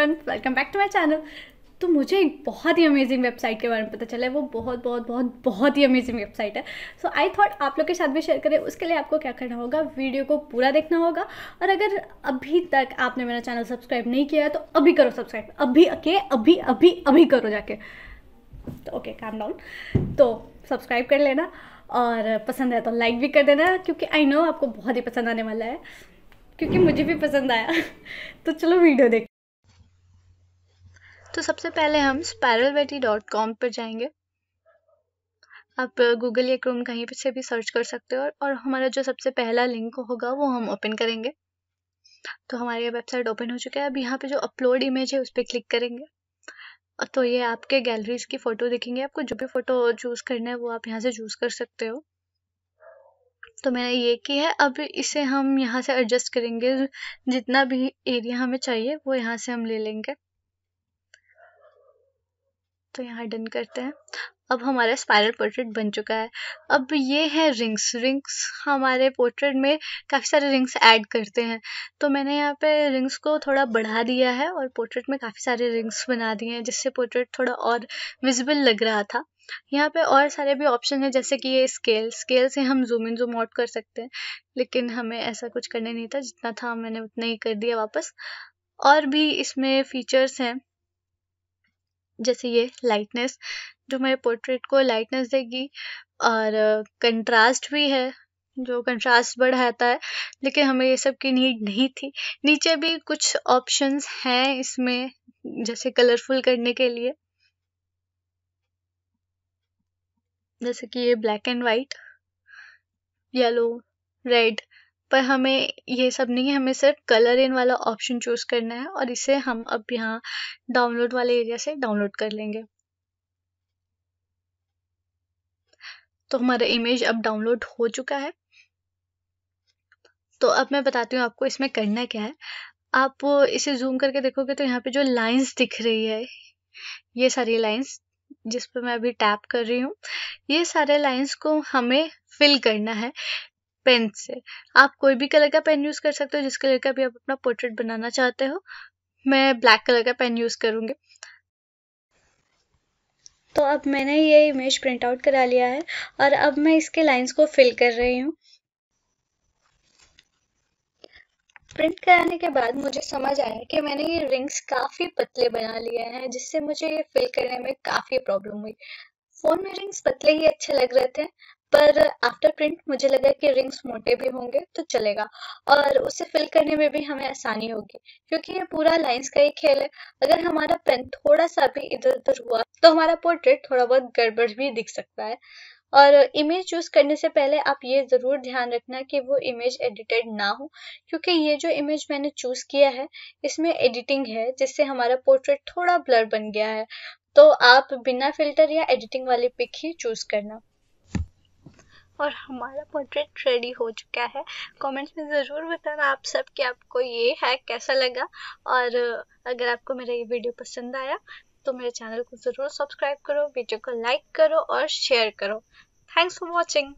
everyone welcome back to my channel तो मुझे एक बहुत ही अमेजिंग वेबसाइट के बारे में पता चला है वो बहुत बहुत बहुत बहुत ही अमेजिंग वेबसाइट है सो आई थॉट आप लोग के साथ भी शेयर करें उसके लिए आपको क्या करना होगा वीडियो को पूरा देखना होगा और अगर अभी तक आपने मेरा चैनल सब्सक्राइब नहीं किया है तो अभी करो सब्सक्राइब अभी के अभी अभी अभी करो जाके तो ओके काम डाउन तो सब्सक्राइब कर लेना और पसंद है तो लाइक भी कर देना क्योंकि आई नो आपको बहुत ही पसंद आने वाला है क्योंकि मुझे भी पसंद आया तो चलो वीडियो देख तो सबसे पहले हम वेटी डॉट कॉम पर जाएंगे आप गूगल या क्रोम कहीं पर से भी सर्च कर सकते हो और हमारा जो सबसे पहला लिंक होगा वो हम ओपन करेंगे तो हमारी ये वेबसाइट ओपन हो चुका है अब यहाँ पे जो अपलोड इमेज है उस पर क्लिक करेंगे तो ये आपके गैलरीज की फ़ोटो दिखेंगे आपको जो भी फ़ोटो चूज़ करना है वो आप यहाँ से चूज़ कर सकते हो तो मैंने ये की है अब इसे हम यहाँ से एडजस्ट करेंगे जितना भी एरिया हमें चाहिए वो यहाँ से हम ले लेंगे तो यहाँ डन करते हैं अब हमारा स्पायरल पोर्ट्रेट बन चुका है अब ये है रिंग्स रिंग्स हमारे पोर्ट्रेट में काफ़ी सारे रिंग्स ऐड करते हैं तो मैंने यहाँ पे रिंग्स को थोड़ा बढ़ा दिया है और पोर्ट्रेट में काफ़ी सारे रिंग्स बना दिए हैं जिससे पोर्ट्रेट थोड़ा और विजिबल लग रहा था यहाँ पे और सारे भी ऑप्शन हैं जैसे कि ये स्केल स्केल से हम जूम इन जूम आउट कर सकते हैं लेकिन हमें ऐसा कुछ करने नहीं था जितना था मैंने उतना ही कर दिया वापस और भी इसमें फीचर्स हैं जैसे ये लाइटनेस जो मेरे पोर्ट्रेट को लाइटनेस देगी और कंट्रास्ट भी है जो कंट्रास्ट बढ़ाता है लेकिन हमें ये सब की नीड नहीं थी नीचे भी कुछ ऑप्शंस हैं इसमें जैसे कलरफुल करने के लिए जैसे कि ये black and white yellow red पर हमें ये सब नहीं है हमें सिर्फ कलर इन वाला ऑप्शन चूज़ करना है और इसे हम अब यहाँ डाउनलोड वाले एरिया से डाउनलोड कर लेंगे तो हमारा इमेज अब डाउनलोड हो चुका है तो अब मैं बताती हूँ आपको इसमें करना क्या है आप इसे जूम करके देखोगे तो यहाँ पे जो लाइंस दिख रही है ये सारी लाइंस जिस पर मैं अभी टैप कर रही हूँ ये सारे लाइंस को हमें फिल करना है पेन से आप कोई भी कलर का पेन यूज़ कर सकते हो जिस कलर का भी आप अपना पोर्ट्रेट बनाना चाहते हो मैं ब्लैक कलर का पेन यूज़ करूँगी तो अब मैंने ये इमेज प्रिंट आउट करा लिया है और अब मैं इसके लाइंस को फिल कर रही हूँ प्रिंट कराने के बाद मुझे समझ आया कि मैंने ये रिंग्स काफ़ी पतले बना लिए हैं जिससे मुझे ये फिल करने में काफ़ी प्रॉब्लम हुई फ़ोन में रिंग्स पतले ही अच्छे लग रहे थे पर आफ्टर प्रिंट मुझे लगा कि रिंग्स मोटे भी होंगे तो चलेगा और उसे फिल करने में भी हमें आसानी होगी क्योंकि ये पूरा लाइंस का ही खेल है अगर हमारा पेन थोड़ा सा भी इधर उधर हुआ तो हमारा पोर्ट्रेट थोड़ा बहुत गड़बड़ भी दिख सकता है और इमेज चूज करने से पहले आप ये ज़रूर ध्यान रखना कि वो इमेज एडिटेड ना हो क्योंकि ये जो इमेज मैंने चूज़ किया है इसमें एडिटिंग है जिससे हमारा पोर्ट्रेट थोड़ा ब्लर बन गया है तो आप बिना फिल्टर या एडिटिंग वाले पिक ही चूज़ करना और हमारा पोर्ट्रेट रेडी हो चुका है कमेंट्स में ज़रूर बताना आप सब कि आपको ये हैक कैसा लगा और अगर आपको मेरा ये वीडियो पसंद आया तो मेरे चैनल को ज़रूर सब्सक्राइब करो वीडियो को लाइक करो और शेयर करो थैंक्स फॉर वॉचिंग